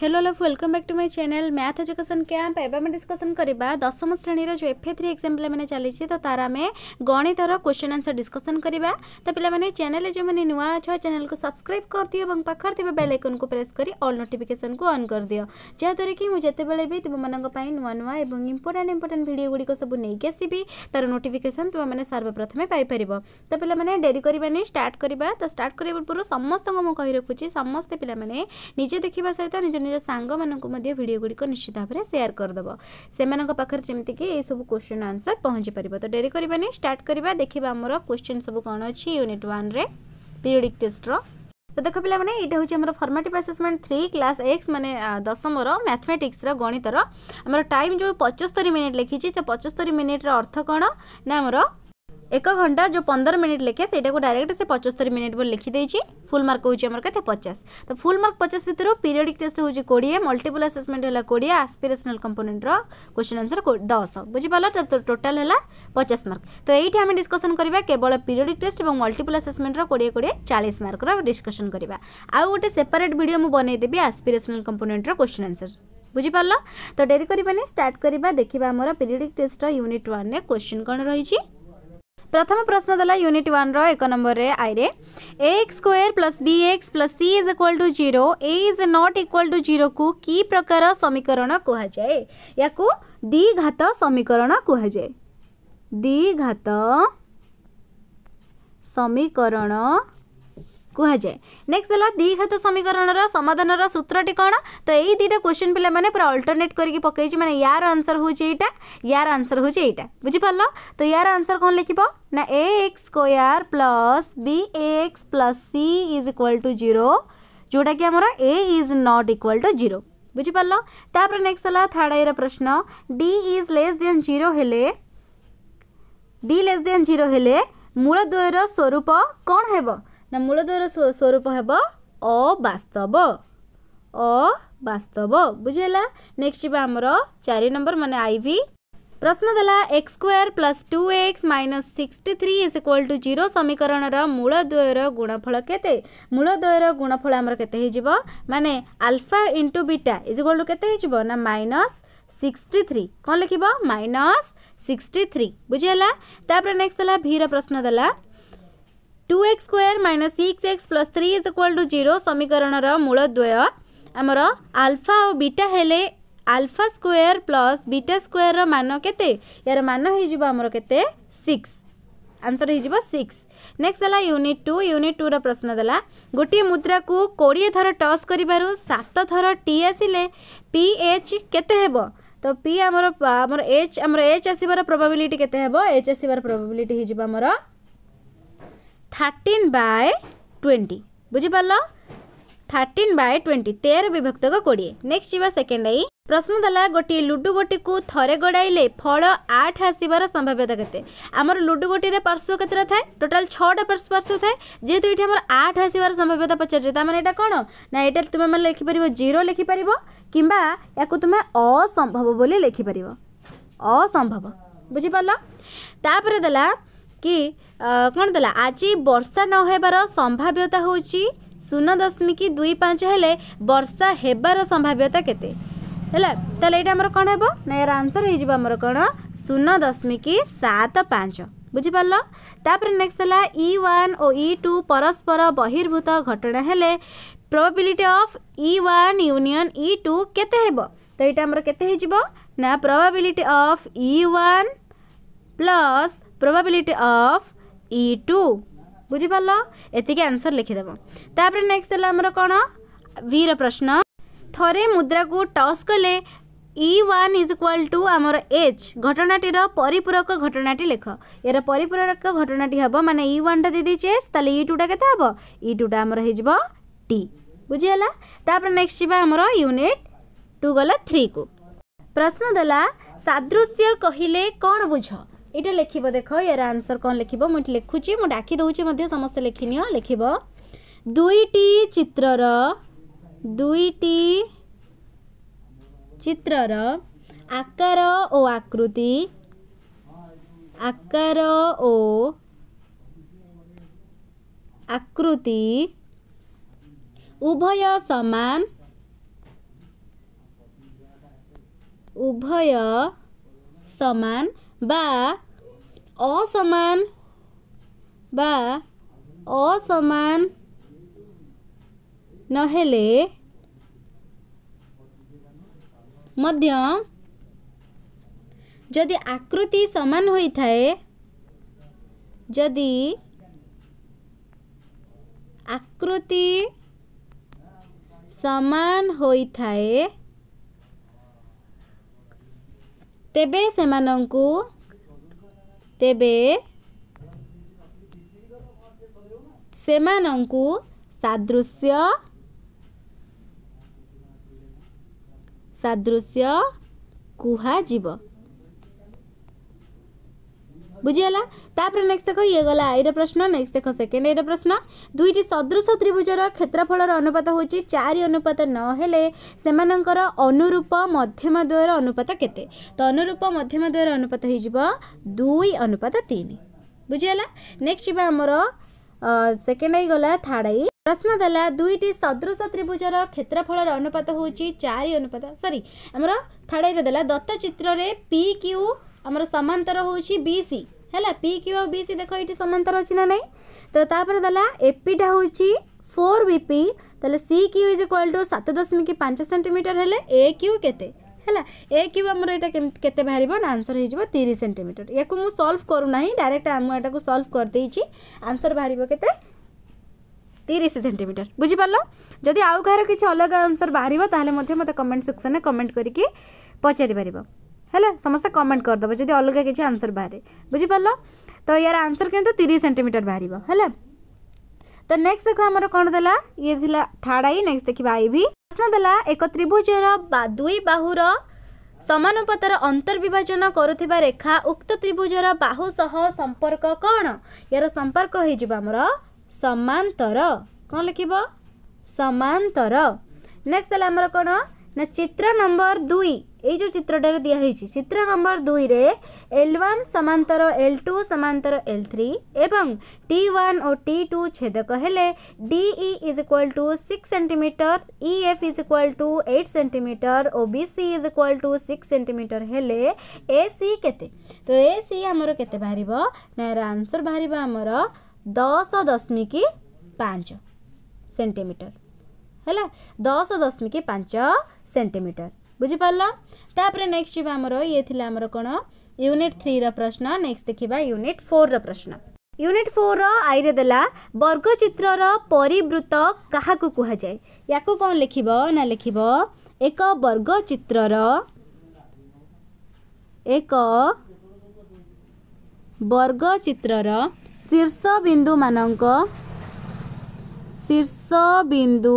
hello love welcome back to my channel math education camp एवं आम discussion करवा दशम श्रेणी जो एफ ए थ्री एक्जाम पे चली तो तार आम गणित क्वेश्चन आंसर डिस्कसन करवा तो पे चैनल जो मैंने नुआ अच्छा चैनल को सब्सक्राइब कर दिव्य और पाखर थे बेल आइकन को प्रेस कर ऑल नोटिफिकेसन को ऑन कर दियो जहाँद्वारा तो कि मुझे भी तुम मैं नुआ नुआ और इम्पोर्टां इम्पोर्टां भिड गुड़िक सब नहीं आसबि तार नोटिफिकेसन तुम मैंने सर्वप्रथमें पाइपर तो पे डेरी करवानी स्टार्ट करवा तो स्टार्ट करने पूर्व समस्त मुझे कही रखुच्छी समस्ते पे निजे देखा सहित निज ନିଜ ସାଙ୍ଗମାନଙ୍କୁ ମଧ୍ୟ ଭିଡ଼ିଓ ଗୁଡ଼ିକ ନିଶ୍ଚିତ ଭାବରେ ସେୟାର କରିଦେବ ସେମାନଙ୍କ ପାଖରେ ଯେମିତିକି ଏଇସବୁ କୋଶ୍ଚିନ୍ ଆନ୍ସର୍ ପହଞ୍ଚି ପାରିବ ତ ଡେରି କରିବାନି ଷ୍ଟାର୍ଟ କରିବା ଦେଖିବା ଆମର କୋଶ୍ଚିନ୍ ସବୁ କ'ଣ ଅଛି ୟୁନିଟ୍ ୱାନ୍ରେ ପିରିୟଡ଼ିକ୍ ଟେଷ୍ଟର তো দেখ পিলা মানে এইটা হচ্ছে আমার formative assessment three class X মানে দশমর ম্যাথমেটিক্সর গণিতর আমার টাইম যে পঁচস্তরি মিনিট লিখিছি তো পঁচস্তরি মিনিটর অর্থ কোণ না আমার एक घंटा जो पंद्रह मिनट लिखे से डायरेक्ट से पचस्तरी मिनिट बोले लिखिदे फुल मार्क होमर पचास तो फुल मार्क पचास भितर पीरियडिक टेस्ट हो कोड़े मल्टीपल आसेसमेंट है कोड़े आसपिरेसनाल कंपोनेंटर क्वेश्चन आंसर दस बुझीपाल टोटाल है पचास मार्क तो ये आम डिस्कसन करवा केवल पीरियडिक टेस्ट और मल्टीपल आसेसमेंटर कोड़े कोड़े चालीस मार्क डिस्कसन करवा आउ गोटे सेपरेट भिड बनईदेवी आस्पिरेसनाल कंपोनेंटर क्वेश्चन आंसर बुझीपाल तो डेरी करें स्टार्ट करवा देखा आम periodic test unit one question कौन रही ପ୍ରଥମ ପ୍ରଶ୍ନ ଦେଲା ୟୁନିଟ୍ ୱାନ୍ର ଏକ ନମ୍ବରରେ ଆଇରେ A X square plus B X plus C is equal to zero A is not equal to ଜିରୋକୁ କି ପ୍ରକାର ସମୀକରଣ କୁହାଯାଏ ୟାକୁ ଦ୍ୱିଘାତ ସମୀକରଣ କୁହାଯାଏ ଦ୍ୱିଘାତ ସମୀକରଣ କୁହାଯାଏ ନେକ୍ସଟ ହେଲା ଦ୍ୱିଘାତ ସମୀକରଣର ସମାଧାନର ସୂତ୍ରଟି କ'ଣ ତ ଏଇ ଦୁଇଟା କ୍ୱେଶ୍ଚିନ୍ ପିଲାମାନେ ପୁରା ଅଲ୍ଟରନେଟ୍ କରିକି ପକାଇଛି ମାନେ ୟାର ଆନ୍ସର ହେଉଛି ଏଇଟା ୟାର ଆନ୍ସର ହେଉଛି ଏଇଟା ବୁଝିପାରିଲ ତ ୟାର ଆନ୍ସର କ'ଣ ଲେଖିବ ନା A X square plus B A X plus C is equal to zero ଯେଉଁଟାକି ଆମର A is not equal to zero ବୁଝିପାରିଲ ତାପରେ ନେକ୍ସଟ ହେଲା ଥାର୍ଡ଼ ଏର ପ୍ରଶ୍ନ D is less than zero ହେଲେ ଡି ଲେସ୍ ଦେନ୍ ଜିରୋ ହେଲେ ମୂଳଦ୍ୱୟର ସ୍ୱରୂପ କ'ଣ ହେବ ନା ମୂଳଦୁଇର ସ୍ୱରୂପ ହେବ ଅବାସ୍ତବ ଅବାସ୍ତବ ବୁଝିହେଲା ନେକ୍ସଟ ଯିବା ଆମର ଚାରି ନମ୍ବର ମାନେ ଆଇଭି ପ୍ରଶ୍ନ ଦେଲା x square plus two x minus sixty three is equal to zero ସମୀକରଣର ମୂଳଦ୍ୱୟର ଗୁଣଫଳ କେତେ ମୂଳଦ୍ୱୟର ଗୁଣଫଳ ଆମର କେତେ ହେଇଯିବ ମାନେ alpha into beta is equal to କେତେ ହେଇଯିବ ନା ମାଇନସ୍ ସିକ୍ସଟି ଥ୍ରୀ କ'ଣ ଲେଖିବ ମାଇନସ୍ ସିକ୍ସଟି ଥ୍ରୀ ବୁଝିହେଲା ତାପରେ ନେକ୍ସଟ ହେଲା ଭିର ପ୍ରଶ୍ନ ଦେଲା two x square minus six x plus three is equal to zero समीकरण मूलद्वय आमर आलफा और बीटा हेले alpha square plus beta square मान के यार मान होमर के सिक्स आंसर हो सिक्स नेक्स्ट है यूनिट टू यूनिट टूर प्रश्न देला गोटे मुद्रा को कोड़े थर टस कर सात थर टी आसिले पी एच के तो पी आमर एच आमर एच आसबार प्रोबिलिटी केच हेब एच आसबार प्रोबाबिलिटी हो থার্টিন বাই টোয়েন্টি বুঝিপার থার্টিন বাই টোয়েন্টি তের বিভক্তক কোড়িয়ে নেক্সট যা সেকেন্ড আই প্রশ্ন দেলা গোটিয়ে লুডু গোটিকু থরে গড়াইলে ফল আট আসবার সম্ভাব্যতা কেতে আমার লুডু গোটিরে পার্শ্ব কেতেটা থাকে টোটাল ছটা পার্শ্ব থাকে যেহেতু এটি আমার আট আসবার সম্ভাব্যতা পচারছে তার মানে এটা কোণ না এটা তুমি মানে লেখিপার জিরো লেখিপার কিংবা ইয়াকু তুমি অসম্ভব বলে লেখিপার অসম্ভব বুঝিপার তাপরে দেলা କି କ'ଣ ଦେଲା ଆଜି ବର୍ଷା ନ ହେବାର ସମ୍ଭାବ୍ୟତା ହେଉଛି ଶୂନ ଦଶମିକ ଦୁଇ ପାଞ୍ଚ ହେଲେ ବର୍ଷା ହେବାର ସମ୍ଭାବ୍ୟତା କେତେ ହେଲା ତାହେଲେ ଏଇଟା ଆମର କ'ଣ ହେବ ନା ଏହାର ଆନ୍ସର୍ ହେଇଯିବ ଆମର କ'ଣ ଶୂନ ଦଶମିକ ସାତ ପାଞ୍ଚ ବୁଝିପାରିଲ ତାପରେ ନେକ୍ସଟ ହେଲା ଇ ୱାନ୍ ଓ ଇ ଟୁ ପରସ୍ପର ବହିର୍ଭୂତ ଘଟଣା ହେଲେ probability of E one union E two କେତେ ହେବ ତ ଏଇଟା ଆମର କେତେ ହେଇଯିବ ନା probability of E one plus probability of E two ବୁଝିପାରିଲ ଏତିକି ଆନ୍ସର୍ ଲେଖିଦେବ ତାପରେ ନେକ୍ସଟ ହେଲା ଆମର କ'ଣ ବିର ପ୍ରଶ୍ନ ଥରେ ମୁଦ୍ରାକୁ ଟସ୍ କଲେ E one is equal to ଆମର ଏଚ୍ ଘଟଣାଟିର ପରିପୂରକ ଘଟଣାଟି ଲେଖ ଏର ପରିପୂରକ ଘଟଣାଟି ହେବ ମାନେ ଇ e ୱାନ୍ଟା ଦେଇଦେଇଛି ଏଚ୍ ତାହେଲେ ଇ e ଟୁଟା କେତେ ହେବ ଇ e ଟୁଟା ଆମର ହେଇଯିବ ଟି ବୁଝିହେଲା ତାପରେ ନେକ୍ସଟ ଯିବା ଆମର ୟୁନିଟ୍ ଟୁ ଗଲା ଥ୍ରୀକୁ ପ୍ରଶ୍ନ ଦେଲା ସାଦୃଶ୍ୟ କହିଲେ କ'ଣ ବୁଝ ଏଇଟା ଲେଖିବ ଦେଖ ଏହାର ଆନ୍ସର୍ କ'ଣ ଲେଖିବ ମୁଁ ଏଠି ଲେଖୁଛି ମୁଁ ଡାକି ଦେଉଛି ମଧ୍ୟ ସମସ୍ତେ ଲେଖିନିଅ ଲେଖିବ ଦୁଇଟି ଚିତ୍ରର ଦୁଇଟି ଚିତ୍ରର ଆକାର ଓ ଆକୃତି ଆକାର ଓ ଆକୃତି ଉଭୟ ସମାନ ଉଭୟ ସମାନ असमान असमान नहले जदि आकृति सामान जदि आकृति समान होई थाए, जदी, आकृति समान होई थाए ତେବେ ସେମାନଙ୍କୁ ତେବେ ସେମାନଙ୍କୁ ସାଦୃଶ୍ୟ ସାଦୃଶ୍ୟ କୁହାଯିବ ବୁଝିଗଲା ତାପରେ ନେକ୍ସଟ ଦେଖ ଇଏ ଗଲା ଏଇଟା ପ୍ରଶ୍ନ ନେକ୍ସଟ ଦେଖ ସେକେଣ୍ଡ ଏଇଟା ପ୍ରଶ୍ନ ଦୁଇଟି ସଦୃଶ ତ୍ରିଭୁଜର କ୍ଷେତ୍ରଫଳର ଅନୁପାତ ହେଉଛି ଚାରି ଅନୁପାତ ନ ହେଲେ ସେମାନଙ୍କର ଅନୁରୂପ ମଧ୍ୟମ ଦ୍ୱୟର ଅନୁପାତ କେତେ ତ ଅନୁରୂପ ମଧ୍ୟମ ଦ୍ୱୟର ଅନୁପାତ ହେଇଯିବ ଦୁଇ ଅନୁପାତ ତିନି ବୁଝିଗଲା ନେକ୍ସଟ ଯିବା ଆମର ସେକେଣ୍ଡ ହେଇଗଲା ଥାର୍ଡ଼ ଆଇ ପ୍ରଶ୍ନ ଦେଲା ଦୁଇଟି ସଦୃଶ ତ୍ରିଭୁଜର କ୍ଷେତ୍ରଫଳର ଅନୁପାତ ହେଉଛି ଚାରି ଅନୁପାତ ସରି ଆମର ଥାର୍ଡ଼ ଆଇରେ ଦେଲା ଦତ୍ତ ଚିତ୍ରରେ ପି କ୍ୟୁ ଆମର ସମାନ୍ତର ହେଉଛି ବି ସି ହେଲା ପି କ୍ୟୁ ଆଉ ବି ସି ଦେଖ ଏଇଠି ସମାନ୍ତର ଅଛି ନା ନାହିଁ ତ ତାପରେ ଦେଲା ଏପିଟା ହେଉଛି ଫୋର୍ ବି ପି ତାହେଲେ C Q is equal to ସାତ ଦଶମିକ ପାଞ୍ଚ ସେଣ୍ଟିମିଟର ହେଲେ ଏ କ୍ୟୁ କେତେ ହେଲା ଏ କ୍ୟୁ ଆମର ଏଇଟା କେତେ ବାହାରିବ ନା ଆନ୍ସର୍ ହେଇଯିବ ତିରିଶ ସେଣ୍ଟିମିଟର ୟାକୁ ମୁଁ ସଲ୍ଭ କରୁନାହିଁ ଡାଇରେକ୍ଟ ମୁଁ ଏଟାକୁ ସଲ୍ଭ କରିଦେଇଛି ଆନ୍ସର୍ ବାହାରିବ କେତେ ତିରିଶ ସେଣ୍ଟିମିଟର ବୁଝିପାରିଲ ଯଦି ଆଉ କାହାର କିଛି ଅଲଗା ଆନ୍ସର୍ ବାହାରିବ ତାହେଲେ ମଧ୍ୟ ମୋତେ କମେଣ୍ଟ ସେକ୍ସନ୍ରେ କମେଣ୍ଟ କରିକି ପଚାରିପାରିବ ହେଲା ସମସ୍ତେ କମେଣ୍ଟ କରିଦେବ ଯଦି ଅଲଗା କିଛି ଆନ୍ସର୍ ବାହାରେ ବୁଝିପାରିଲ ତ ୟାର ଆନ୍ସର୍ କିନ୍ତୁ ତିରିଶ ସେଣ୍ଟିମିଟର ବାହାରିବ ହେଲା ତ ନେକ୍ସଟ ଦେଖ ଆମର କ'ଣ ଦେଲା ଇଏ ଥିଲା ଥାର୍ଡ ଆଇ ନେକ୍ସଟ ଦେଖିବା ଆଇଭି ପ୍ରଶ୍ନ ଦେଲା ଏକ ତ୍ରିଭୁଜର ବା ଦୁଇ ବାହୁର ସମାନୁପାତର ଅନ୍ତର୍ବିଭାଜନ କରୁଥିବା ରେଖା ଉକ୍ତ ତ୍ରିଭୁଜର ବାହୁ ସହ ସମ୍ପର୍କ କ'ଣ ୟାର ସମ୍ପର୍କ ହେଇଯିବ ଆମର ସମାନ୍ତର କ'ଣ ଲେଖିବ ସମାନ୍ତର ନେକ୍ସଟ ହେଲା ଆମର କ'ଣ ନା ଚିତ୍ର ନମ୍ବର ଦୁଇ ये जो चित्रटार दिखाई चित्र नंबर दुई रे एल वन सामांतर एल टू सामांतर एल थ्री एवं टी वन और टी टू छेदक हेले D is equal to six centimetre E F is equal to eight centimetre और B C is equal to six centimetre हेले ए सी के तो ए सी आम के बाहर ना यार आंसर बाहर आम दस दशमिक पाँच सेमिटर है दस दशमिक पांच सेमिटर नेक्स्ट बुझि पार तेक्सट युनिट थ्री र प्रश्न नेक्सट देखा युनिट फोर र प्रश्न युनिट फोर र आइरे देला बर्गचित् परिवृत्त काहाको कुन ना न एक बर्गचित एक बर्गचित शीर्ष बिन्दु शीर्ष शीर्षविन्दु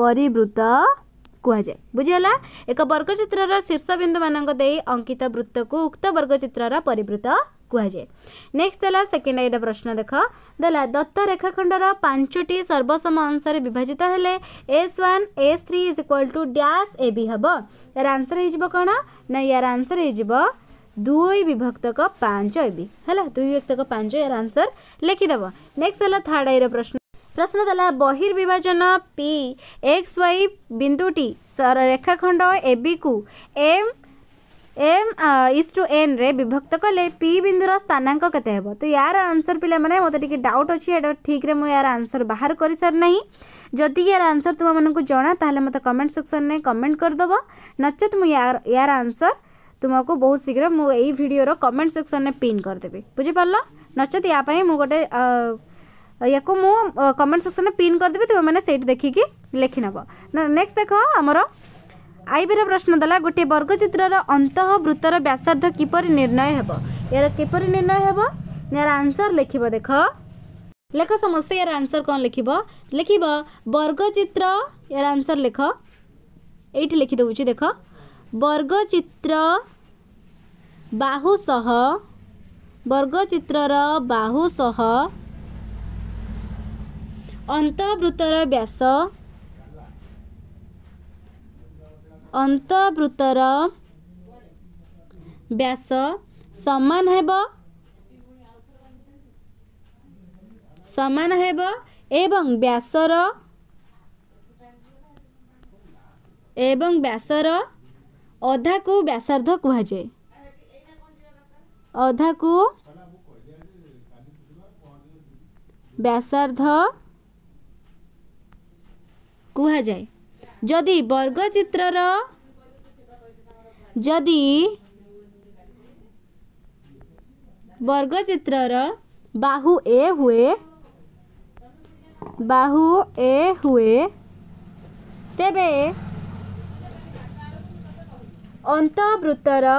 परिवृत कहा जाए बुझीगला एक वर्गचित्र शीर्ष बिंदु मानक अंकित वृत्त को उक्त वर्गचित्र परिवृत कहा जाए नेक्स्ट है सेकेंड आई प्रश्न देख दे दत्त रेखाखंडर पांचटी सर्वसम अंश विभाजित हेले S one S three is equal to dash A B हम यार आंसर हो कौन ना यार आंसर हो दुई विभक्त पांच ए बी है दुई विभक्त पांच यार आंसर लिखिदेव नेक्स्ट है थर्ड आई रश्न ପ୍ରଶ୍ନଦେଲା ବହିର୍ବିଭାଜନ ପି ଏକ୍ସ ୱାଇ ବିନ୍ଦୁଟି ରେଖାଖଣ୍ଡ ଏବିକୁ को एम इज टू एन रे विभक्त कले पी बिंदुर स्थानांक केते तो यार आंसर पे मत मते डाउट अच्छे एटा ठीक रे मु यार आंसर बाहर कर सर नाही जदि यार आंसर तुम मन को जना ताले मते कमेंट सेक्शन में कमेंट कर नचे नचत मु यार आंसर तुमको बहुत शीघ्र मु एई भिडियो कमेंट सेक्शन में पिन कर देबे बुझि पारलो नचत गोटे ୟାକୁ ମୁଁ କମେଣ୍ଟ ସେକ୍ସନରେ ପିନ୍ କରିଦେବି ତୁମେମାନେ ସେଇଠି ଦେଖିକି ଲେଖିନେବ ନେକ୍ସଟ ଦେଖ ଆମର ଆଇବିର ପ୍ରଶ୍ନ ଦେଲା ଗୋଟିଏ ବର୍ଗଚିତ୍ରର ଅନ୍ତଃବୃତ୍ତର ବ୍ୟାସାର୍ଦ୍ଧ କିପରି ନିର୍ଣ୍ଣୟ ହେବ ଏହାର କିପରି ନିର୍ଣ୍ଣୟ ହେବ ଏହାର ଆନ୍ସର ଲେଖିବ ଦେଖ ଲେଖ ସମସ୍ତେ ଏହାର ଆନ୍ସର କ'ଣ ଲେଖିବ ଲେଖିବ ବର୍ଗଚିତ୍ର ଏହାର ଆନ୍ସର ଲେଖ ଏଇଠି ଲେଖିଦେଉଛି ଦେଖ ବର୍ଗଚିତ୍ର ବାହୁ ସହ ବର୍ଗଚିତ୍ରର ବାହୁ ସହ ଅନ୍ତଃବୃତ୍ତର ବ୍ୟାସ ଅନ୍ତଃବୃତ୍ତର ବ୍ୟାସ ସମାନ ହେବ ସମାନ ହେବ ଏବଂ ବ୍ୟାସର ଏବଂ ବ୍ୟାସର ଅଧାକୁ ବ୍ୟାସାର୍ଦ୍ଧ କୁହାଯାଏ ଅଧାକୁ ବ୍ୟାସାର୍ଦ୍ଧ କୁହାଯାଏ ଯଦି ବର୍ଗଚିତ୍ରର ଯଦି ବର୍ଗଚିତ୍ରର ବାହୁ ଏ ହୁଏ ବାହୁ ଏ ହୁଏ ତେବେ ଅନ୍ତବୃତ୍ତର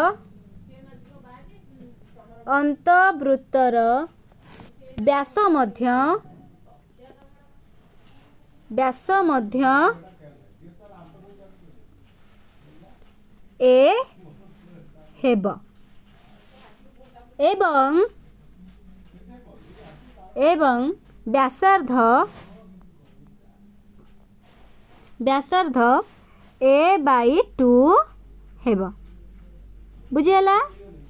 ଅନ୍ତବୃତ୍ତର ବ୍ୟାସ ମଧ୍ୟ ବ୍ୟାସ ମଧ୍ୟ ଏ ହେବ ଏବଂ ଏବଂ ବ୍ୟାସାର୍ଦ୍ଧ ବ୍ୟାସାର୍ଦ୍ଧ ଏ ବାଇ ଟୁ ହେବ ବୁଝିଗଲା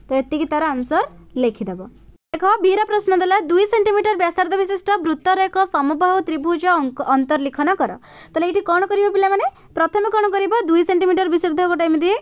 ତ ଏତିକି ତା'ର ଆନ୍ସର୍ ଲେଖିଦେବ ଏକ ବୀର ପ୍ରଶ୍ନ ଦେଲା ଦୁଇ ସେଣ୍ଟିମିଟର ବ୍ୟାସାର୍ଦ୍ଧ ବିଶିଷ୍ଟ ବୃତ୍ତର ଏକ ସମବାହୁ ତ୍ରିଭୁଜ ଅନ୍ତର୍ଲିଖନ କର ତାହେଲେ ଏଇଠି କ'ଣ କରିବ ପିଲାମାନେ ପ୍ରଥମେ କ'ଣ କରିବ ଦୁଇ ସେଣ୍ଟିମିଟର ବିଶିଷ୍ଟ ଗୋଟେ ଏମିତି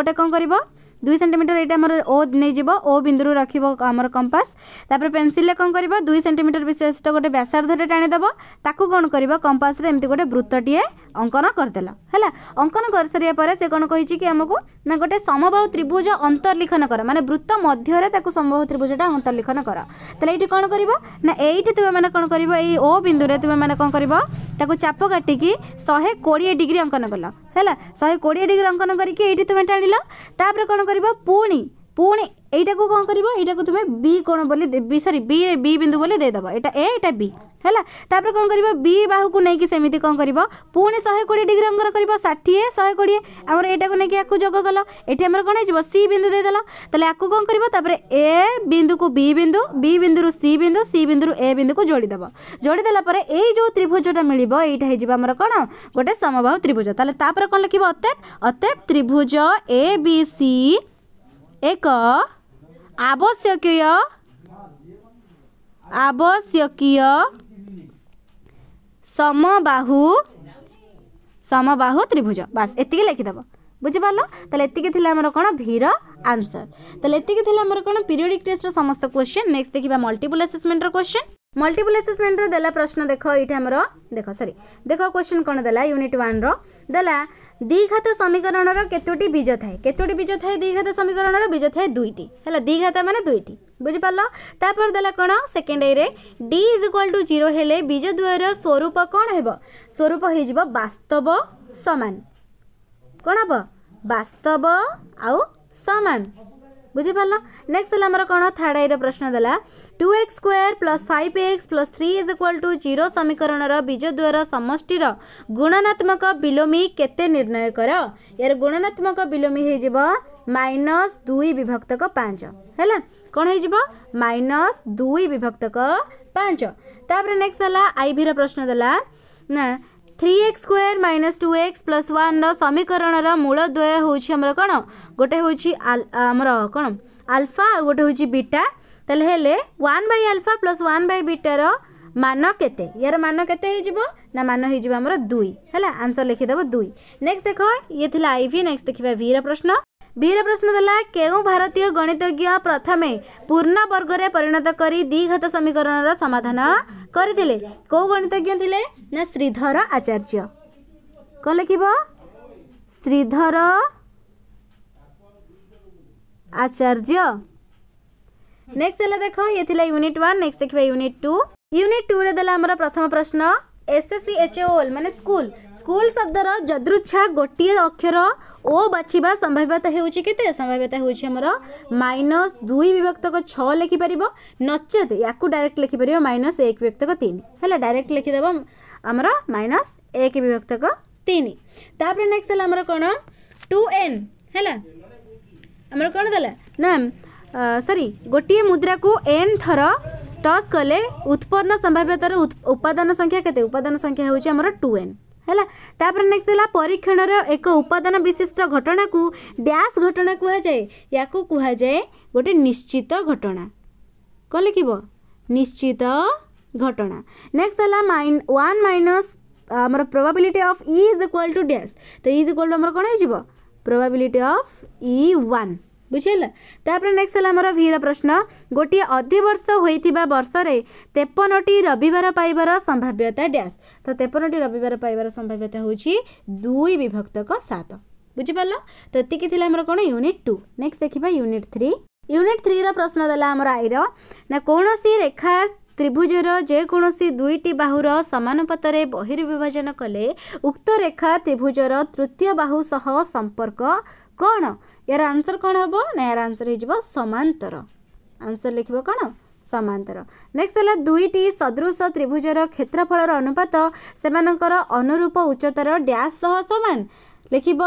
ଗୋଟେ କ'ଣ କରିବ দুই সেটিমিটর এইটা আমার ও নেইযিব ও বিন্দুর রাখব আমার কম্পাস তাপরে পেনসিলে কম করব দুই সেটিমিটর বিশেষ গোটে ব্যাসার্ধটে টাণিদেব তাকে কম করব কম্পাসরে এমতি গোটে বৃত্তটিয়ে অঙ্কন করেদেল হ্যাঁ অঙ্কন করে সারা পরে সে কোণ কী কি আমি না গোটে সমবাহু ত্রিভুজ অন্তর্লিখন কর মানে বৃত্ত মধ্যরে তাকে সমবাহু ত্রিভুজটা অন্তর্লিখন কর তাহলে এইটি কোণ করব না এইটি তুমি মানে কোণ করব এই ও বিন্দুরে তুমি মানে কম করব তাকে চাপ কাটিকি শহে কোড়ি ডিগ্রি অঙ্কন কল ହେଲା ଶହେ କୋଡ଼ିଏ ଡିଗ୍ରୀ ଅଙ୍କନ କରିକି ଏଇଠି ତୁମେ ଟାଣିଲ ତାପରେ କ'ଣ କରିବ ପୁଣି পুঁ এইটা কম করব এইটা তুমি বি কোণ বলে বি সরি বি বি বিন্দু বলে দেদেব এটা এ এটা বি ହେଲା ତାପରେ କ'ଣ କରିବ ବି ବାହୁକୁ ନେଇକି ସେମିତି କ'ଣ କରିବ ପୁଣି ଶହେ କୋଡ଼ିଏ ଡିଗ୍ରୀ ଅଙ୍ଗର କରିବ ଷାଠିଏ ଶହେ କୋଡ଼ିଏ ଆମର ଏଇଟାକୁ ନେଇକି ୟାକୁ ଯୋଗ କଲ ଏଠି ଆମର କ'ଣ ହେଇଯିବ ସି ବିନ୍ଦୁ ଦେଇଦେଲ ତାହେଲେ ୟାକୁ କ'ଣ କରିବ ତାପରେ ଏ ବିନ୍ଦୁକୁ ବି ବିନ୍ଦୁ ବି ବିନ୍ଦୁରୁ ସି ବିନ୍ଦୁ ସି ବିନ୍ଦୁରୁ ଏ ବିନ୍ଦୁକୁ ଯୋଡ଼ିଦେବ ଯୋଡ଼ିଦେଲା ପରେ ଏଇ ଯେଉଁ ତ୍ରିଭୁଜଟା ମିଳିବ ଏଇଟା ହେଇଯିବ ଆମର କ'ଣ ଗୋଟେ ସମବାହୁ ତ୍ରିଭୁଜ ତାହେଲେ ତାପରେ କ'ଣ ଲେଖିବ ଅତେବ ଅତେବ ତ୍ରିଭୁଜ ଏ ବି ସି ଏକ ଆବଶ୍ୟକୀୟ ଆବଶ୍ୟକୀୟ ସମବାହୁ ସମବାହୁ ତ୍ରିଭୁଜ ବାସ୍ ଏତିକି ଲେଖିଦେବ ବୁଝିପାରିଲ ତାହେଲେ ଏତିକି ଥିଲା ଆମର କ'ଣ ଭିର ଆନ୍ସର୍ ତାହେଲେ ଏତିକି ଥିଲା ଆମର କ'ଣ ପିରିୟଡ଼ିକ୍ ଟେଷ୍ଟର ସମସ୍ତ କ୍ୱେଶ୍ଚନ୍ ନେକ୍ସଟ ଦେଖିବା ମଲ୍ଟିପୁଲ୍ ଆସେସମେଣ୍ଟର କ୍ୱେଶ୍ଚନ୍ ମଲ୍ଟିପୁଲ୍ ଆସେସମେଣ୍ଟରେ ଦେଲା ପ୍ରଶ୍ନ ଦେଖ ଏଇଠି ଆମର ଦେଖ ସରି ଦେଖ କ୍ୱେଶ୍ଚିନ୍ କ'ଣ ଦେଲା ୟୁନିଟ୍ ୱାନ୍ର ଦେଲା ଦ୍ୱିଘାତ ସମୀକରଣର କେତୋଟି ବୀଜ ଥାଏ କେତୋଟି ବୀଜ ଥାଏ ଦ୍ୱିଘାତ ସମୀକରଣର ବୀଜ ଥାଏ ଦୁଇଟି ହେଲା ଦ୍ୱିଘାତ ମାନେ ଦୁଇଟି ବୁଝିପାରିଲ ତାପରେ ଦେଲା କ'ଣ ସେକେଣ୍ଡ ଏରେ D is equal to zero ହେଲେ ବୀଜ ଦ୍ୱୟର ସ୍ୱରୂପ କ'ଣ ହେବ ସ୍ୱରୂପ ହେଇଯିବ ବାସ୍ତବ ସମାନ କ'ଣ ହେବ ବାସ୍ତବ ଆଉ ସମାନ ବୁଝିପାରିଲ ନେକ୍ସଟ ହେଲା ଆମର କ'ଣ ଥାର୍ଡ ଆଇର ପ୍ରଶ୍ନ ଦେଲା two x square plus five x plus three is equal to zero ସମୀକରଣର ବୀଜଦ୍ୱାର ସମଷ୍ଟିର ଗୁଣନାତ୍ମକ ବିଲୋମି କେତେ ନିର୍ଣ୍ଣୟ କର ୟାର ଗୁଣନାତ୍ମକ ବିଲୋମି ହେଇଯିବ ମାଇନସ୍ ଦୁଇ ବିଭକ୍ତକ ପାଞ୍ଚ ହେଲା କ'ଣ ହେଇଯିବ ମାଇନସ୍ ଦୁଇ ବିଭକ୍ତକ ପାଞ୍ଚ ତାପରେ ନେକ୍ସଟ ହେଲା ଆଇଭିର ପ୍ରଶ୍ନ ଦେଲା ନା three x square minus two x plus ওয়ানর সমীকরণর মূলদ্বয় হচ্ছে আমার কোণ গোটে হচ্ছে আমার কোণ আলফা আর গোটে হচ্ছে বিটা তাহলে হলে one by alpha plus one by বিটার মান কেতে ইয়ার মান কেতে হয়ে যাব না মান হয়ে যাব আমার দুই হল আনসর লিখিদেব দুই নেক্সট দেখ ইয়ে লা আই ভি নেক্সট দেখা ভির প্রশ্ন ବିରେ ପ୍ରଶ୍ନ ଥିଲା କେଉଁ ଭାରତୀୟ ଗଣିତଜ୍ଞ ପ୍ରଥମେ ପୂର୍ଣ୍ଣ ବର୍ଗରେ ପରିଣତ କରି ଦ୍ୱିଘାତ ସମୀକରଣର ସମାଧାନ କରିଥିଲେ କେଉଁ ଗଣିତଜ୍ଞ ଥିଲେ ନା ଶ୍ରୀଧର ଆଚାର୍ଯ୍ୟ କ'ଣ ଲେଖିବ ଶ୍ରୀଧର ଆଚାର୍ଯ୍ୟ ନେକ୍ସଟ ହେଲା ଦେଖ ଇଏ ଥିଲା ୟୁନିଟ୍ ୱାନ୍ ନେକ୍ସଟ ଦେଖିବା ୟୁନିଟ୍ ଟୁ ୟୁନିଟ୍ ଟୁରେ ଦେଲା ଆମର ପ୍ରଥମ ପ୍ରଶ୍ନ S S C H L मान स्कूल स्कूल शब्द रदृच्छा गोटे अक्षर ओ बाछवा संभाव्यता हूँ होते संभाव्यता होमर माइनस दुई विभक्त छ लिखिपार नचे या डायरेक्ट लिखिपर माइनस एक विभक्त तीन है डायरेक्ट लिखिदेव आमर माइनस एक विभक्त तीन तापर नेक्स्ट है कौन टू एन है कौन दे सरी गोटे मुद्रा को एन थर ଟସ୍ କଲେ ଉତ୍ପନ୍ନ ସମ୍ଭାବ୍ୟତାର ଉପାଦାନ ସଂଖ୍ୟା କେତେ ଉପାଦାନ ସଂଖ୍ୟା ହେଉଛି ଆମର ଟୁ ଏନ୍ ହେଲା ତାପରେ ନେକ୍ସଟ ହେଲା ପରୀକ୍ଷଣର ଏକ ଉପାଦାନ ବିଶିଷ୍ଟ ଘଟଣାକୁ ଡ୍ୟାସ୍ ଘଟଣା କୁହାଯାଏ ୟାକୁ କୁହାଯାଏ ଗୋଟେ ନିଶ୍ଚିତ ଘଟଣା କ'ଣ ଲେଖିବ ନିଶ୍ଚିତ ଘଟଣା ନେକ୍ସଟ ହେଲା ମାଇନ୍ ୱାନ୍ ମାଇନସ୍ ଆମର probability of E is equal to dash ତ ଇ ଇଜ୍ ଇକ୍ୱାଲ୍ ଟୁ ଆମର କ'ଣ ହେଇଯିବ probability of E one next तेक्सट हमरा भिर प्रश्न गोटिए अधी वर्ष रे 53 टी र पाबार सम्भाव्यता ड्यास तेपन टबार सम्भाव्यता हौ दुई विभक्तको सात बुझि हमरा कोन युनिट 2 नेक्स्ट देखिबा युनिट 3 युनिट 3 रा प्रश्न देला आइर नै रेखा ତ୍ରିଭୁଜର ଯେକୌଣସି ଦୁଇଟି ବାହୁର ସମାନୁପାତରେ ବହିର୍ବିଭାଜନ କଲେ ଉକ୍ତ ରେଖା ତ୍ରିଭୁଜର ତୃତୀୟ ବାହୁ ସହ ସମ୍ପର୍କ କ'ଣ ଏହାର ଆନ୍ସର୍ କ'ଣ ହେବ ନା ଏହାର ଆନ୍ସର୍ ହେଇଯିବ ସମାନ୍ତର ଆନ୍ସର୍ ଲେଖିବ କ'ଣ ସମାନ୍ତର ନେକ୍ସଟ ହେଲା ଦୁଇଟି ସଦୃଶ ତ୍ରିଭୁଜର କ୍ଷେତ୍ରଫଳର ଅନୁପାତ ସେମାନଙ୍କର ଅନୁରୂପ ଉଚ୍ଚତାର ଡ୍ୟାସ୍ ସହ ସମାନ ଲେଖିବ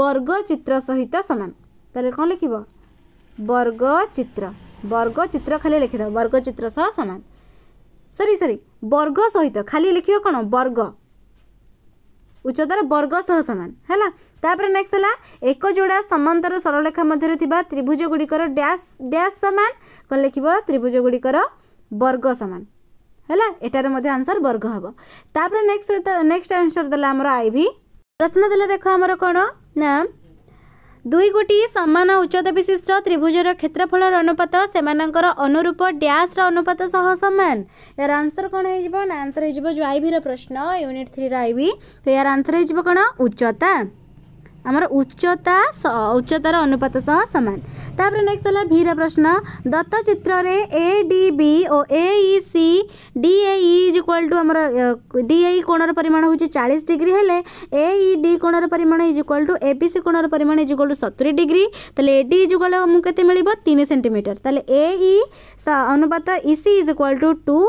ବର୍ଗ ସହିତ ସମାନ ତାହେଲେ କ'ଣ ଲେଖିବ ବର୍ଗ ଚିତ୍ର ଖାଲି ଲେଖିଦେବ ବର୍ଗ ସହ ସମାନ सरी सरी वर्ग सहित खाली खालि लेखेको वर्ग उच्चतर वर्ग सह समान होला तेक्सट होला एकजोडा समान्तर सरलेखा मध्य त्रिभुज गुडिकर ड्यास समान कन् लेख त्रिभुज गुडिकर वर्ग समान होला एटारन्सर वर्ग हे त आइभि प्रश्न देखो दल देख ଦୁଇ ଗୋଟିଏ ସମାନ ଉଚ୍ଚତା ବିଶିଷ୍ଟ ତ୍ରିଭୁଜର କ୍ଷେତ୍ରଫଳର ଅନୁପାତ ସେମାନଙ୍କର ଅନୁରୂପ ଡ୍ୟାସ୍ର ଅନୁପାତ ସହ ସମାନ ଏହାର ଆନ୍ସର୍ କ'ଣ ହେଇଯିବ ନା ଆନ୍ସର୍ ହେଇଯିବ ଯେଉଁ ଆଇଭିର ପ୍ରଶ୍ନ ୟୁନିଟ୍ ଥ୍ରୀର ଆଇଭି ତ ଏହାର ଆନ୍ସର୍ ହେଇଯିବ କ'ଣ ଉଚ୍ଚତା आम उच्चता उच्चतार अनुपात सह सामान नेक्स्ट है भीर प्रश्न दत्तचित्र A D B O A C D A is equal to आम डीई कोणर परिमाण हूँ चालीस डिग्री हेले ए डी कोणर परिमाण is equal to A C कोणर परिमाण इज इक्वाल टू सतुरी डिग्री तेल ए डी इज इक्वाल आम मिले तीन सेमिटर तेल ए अनुपात EC is equal to two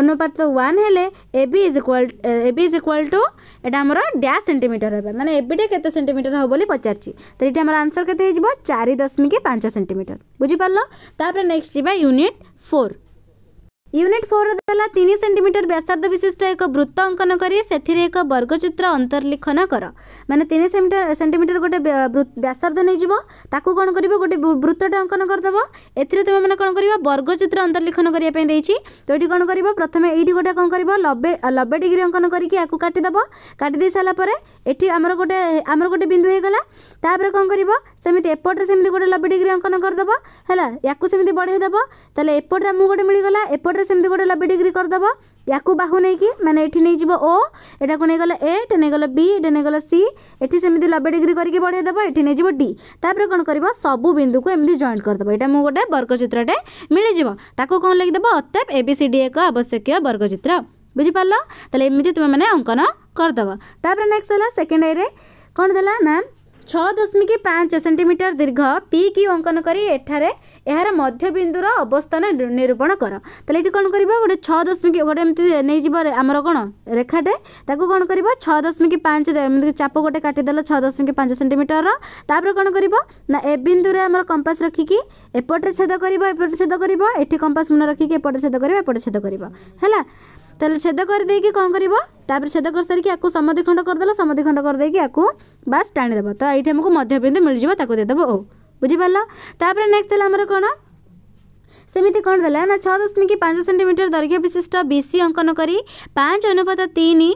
অনুপাত ওয়ান হলে AB is equal AB is equal to ଏଇଟା ଆମର ড্যাশ ସେଣ୍ଟିମିଟର হব ମାନେ ଏବେଟେ କେତେ ସେଣ୍ଟିମିଟର ହେବ ବୋଲି ପଚାରିଛି ତ এটি ଆମର ଆନ୍ସର୍ କେତେ ହେଇଯିବ ଚାରି দশমিক ପାଞ୍ଚ সেটিমিটর ବୁଝିପାରିଲ ତାପରେ নেক্সট ଯିବା ୟୁନିଟ୍ ଫୋର୍ ୟୁନିଟ୍ ଫୋର୍ ହେଲା ତିନି ସେଣ୍ଟିମିଟର ବ୍ୟାସାର୍ଦ୍ଧ ବିଶିଷ୍ଟ ଏକ ବୃତ୍ତ ଅଙ୍କନ କରି ସେଥିରେ ଏକ ବର୍ଗଚିତ୍ର ଅନ୍ତର୍ଲିଖନ କର ମାନେ ତିନି ସେଣ୍ଟିମିଟର ଗୋଟେ ବ୍ୟାସାର୍ଦ୍ଧ ନେଇଯିବ ତାକୁ କ'ଣ କରିବ ଗୋଟେ ବୃତ୍ତଟେ ଅଙ୍କନ କରିଦେବ ଏଥିରେ ତୁମେମାନେ କ'ଣ କରିବ ବର୍ଗଚିତ୍ର ଅନ୍ତର୍ଲିଖନ କରିବା ପାଇଁ ଦେଇଛି ତ ଏଠି କ'ଣ କରିବ ପ୍ରଥମେ ଏଇଠି ଗୋଟେ କ'ଣ କରିବ ଲବେ ଲବେ ଡିଗ୍ରୀ ଅଙ୍କନ କରିକି ୟାକୁ କାଟିଦେବ କାଟି ଦେଇ ସାରିଲା ପରେ ଏଠି ଆମର ଗୋଟେ ଆମର ଗୋଟେ ବିନ୍ଦୁ ହେଇଗଲା ତାପରେ କ'ଣ କରିବ ସେମିତି ଏପଟରେ ସେମିତି ଗୋଟେ ଲବେ ଡିଗ୍ରୀ ଅଙ୍କନ କରିଦେବ ହେଲା ୟାକୁ ସେମିତି ବଢ଼େଇଦେବ ତାହେଲେ ଏପଟରେ ଆମକୁ ଗୋଟେ ମିଳିଗଲା ଏପଟରେ ସେମିତି ଗୋଟେ ଲବେ ଡିଗ୍ରୀ କରିଦେବ ୟାକୁ ବାହୁ ନେଇକି ମାନେ ଏଠି ନେଇଯିବ ଓ ଏଟାକୁ ନେଇଗଲା ଏ ଏଟା ନେଇଗଲା ବି ଏଟା ନେଇଗଲା ସି ଏଠି ସେମିତି ଲବେ ଡିଗ୍ରୀ କରିକି ବଢ଼େଇଦେବ ଏଠି ନେଇଯିବ ଡି ତାପରେ କ'ଣ କରିବ ସବୁ ବିନ୍ଦୁକୁ ଏମିତି ଜଏଣ୍ଟ କରିଦେବ ଏଇଟା ମୁଁ ଗୋଟେ ବର୍ଗଚିତ୍ରଟେ ମିଳିଯିବ ତାକୁ କ'ଣ ଲେଖିଦେବ ଅତେବ ଏ ବି ସି ଡି ଏକ ଆବଶ୍ୟକୀୟ ବର୍ଗଚିତ୍ର ବୁଝିପାରିଲ ତାହେଲେ ଏମିତି ତୁମେମାନେ ଅଙ୍କନ କରିଦେବ ତାପରେ ନେକ୍ସଟ ହେଲା ସେକେଣ୍ଡ ଏରେ କ'ଣ ଦେଲା ନା ଛଅ ଦଶମିକ ପାଞ୍ଚ ସେଣ୍ଟିମିଟର ଦୀର୍ଘ ପି କ୍ୟୁ ଅଙ୍କନ କରି ଏଠାରେ ଏହାର ମଧ୍ୟବିନ୍ଦୁର ଅବସ୍ଥାନ ନିରୂପଣ କର ତାହେଲେ ଏଠି କ'ଣ କରିବ ଗୋଟେ ଛଅ ଦଶମିକ ଗୋଟେ ଏମିତି ନେଇଯିବ ଆମର କ'ଣ ରେଖାଟେ ତାକୁ କ'ଣ କରିବ ଛଅ ଦଶମିକ ପାଞ୍ଚ ଏମିତି ଚାପ ଗୋଟେ କାଟିଦେଲ ଛଅ ଦଶମିକ ପାଞ୍ଚ ସେଣ୍ଟିମିଟରର ତାପରେ କ'ଣ କରିବ ନା ଏ ବିନ୍ଦୁରେ ଆମର କମ୍ପାସ ରଖିକି ଏପଟେ ଛେଦ କରିବ ଏପଟେ ଛେଦ କରିବ ଏଠି କମ୍ପାସ ମୁନ ରଖିକି ଏପଟେ ଛେଦ କରିବ ଏପଟେ ଛେଦ କରିବ ହେଲା ତାହେଲେ ଛେଦ କରିଦେଇକି କ'ଣ କରିବ ତାପରେ ଛେଦ କରିସାରିକି ଆକୁ ସମଧିଖଣ୍ଡ କରିଦେଲ ସମଧିଖଣ୍ଡ କରିଦେଇକି ଆକୁ ବାସ୍ ଟାଣିଦେବ ତ ଏଇଠି ଆମକୁ ମଧ୍ୟବିନ୍ଦୁ ମିଳିଯିବ ତାକୁ ଦେଇଦେବ ଓ ବୁଝିପାରିଲ ତାପରେ ନେକ୍ସଟ ହେଲା ଆମର କ'ଣ ସେମିତି କ'ଣ ଦେଲା ନା ଛଅ ଦଶମିକ ପାଞ୍ଚ ସେଣ୍ଟିମିଟର ଦୈର୍ଘ୍ୟ ବିଶିଷ୍ଟ ବିସି ଅଙ୍କନ କରି ପାଞ୍ଚ ଅନୁପାତ ତିନି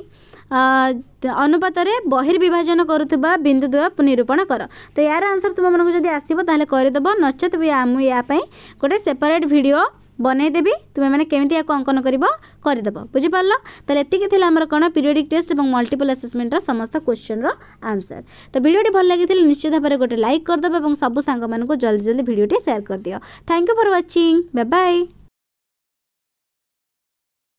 ଅନୁପାତରେ ବହିର୍ବିଭାଜନ କରୁଥିବା ବିନ୍ଦୁ ଦ୍ୱୟ ନିରୂପଣ କର ତ ୟାର ଆନ୍ସର୍ ତୁମମାନଙ୍କୁ ଯଦି ଆସିବ ତାହେଲେ କରିଦେବ ନଚେତ୍ ବି ମୁଁ ୟା ପାଇଁ ଗୋଟେ ସେପାରେଟ୍ ଭିଡ଼ିଓ ବନେଇଦେବି ତୁମେମାନେ କେମିତି ଏହାକୁ ଅଙ୍କନ କରିବ କରିଦେବ ବୁଝିପାରିଲ ତାହେଲେ ଏତିକି ଥିଲା ଆମର କ'ଣ ପିରିୟଡ଼ିକ୍ ଟେଷ୍ଟ ଏବଂ ମଲ୍ଟିପଲ୍ ଆସେସମେଣ୍ଟର ସମସ୍ତ କ୍ୱେଶ୍ଚନ୍ର ଆନ୍ସର୍ ତ ଭିଡ଼ିଓଟି ଭଲ ଲାଗିଥିଲେ ନିଶ୍ଚିତ ଭାବରେ ଗୋଟେ ଲାଇକ୍ କରିଦେବ ଏବଂ ସବୁ ସାଙ୍ଗମାନଙ୍କୁ ଜଲ୍ଦି ଜଲ୍ଦି ଭିଡ଼ିଓଟି ସେୟାର କରିଦିଅ thank you for watching bye bye